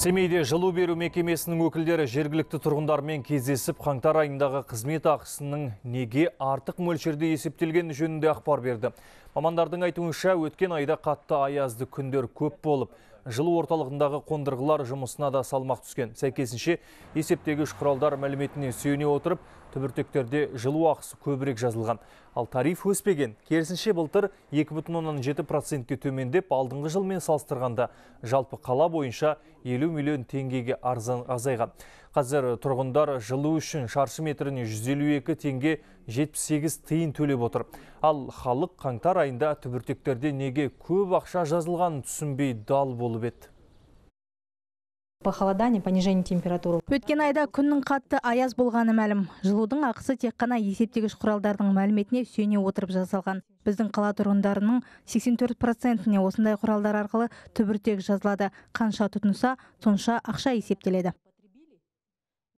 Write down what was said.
Семейде жылу беру мекемесінің өкілдері жергілікті тұрғындармен кездесіп, қаңтар айындағы қызмет ақысының неге артық мөлшерде есептелген жөнінде ақпар берді. Мамандардың айтуынша өткен айда қатты аязды күндер көп болып, жылу орталығындағы қондырғылар жұмысына да салмақ түскен сәйкесінше есептегіш құралдар мәліметіне сүйене отырып түбіртектерде жылу ақысы көбірек жазылған ал тариф өспеген керісінше былтыр 2,7 процентке төмендеп алдыңғы жылмен салыстырғанда жалпы қала бойынша 50 миллион теңгеге арзан азайған Қазір тұрғындар жылу үшін шаршы метріне 152 теңге 78 тиын төлеп отыр. Ал халық қаңтар айында түбіртектерде неге көп ақша жазылған түсінбей дал болып еді өткен айда күннің қатты аяз болғаны мәлім жылудың ақысы тек қана есептегіш құралдардың мәліметіне сүйене отырып жасалған біздің қала тұрғындарының 84 процентіне осындай құралдар арқылы түбіртек жазылады қанша тұтынса сонша ақша есептеледі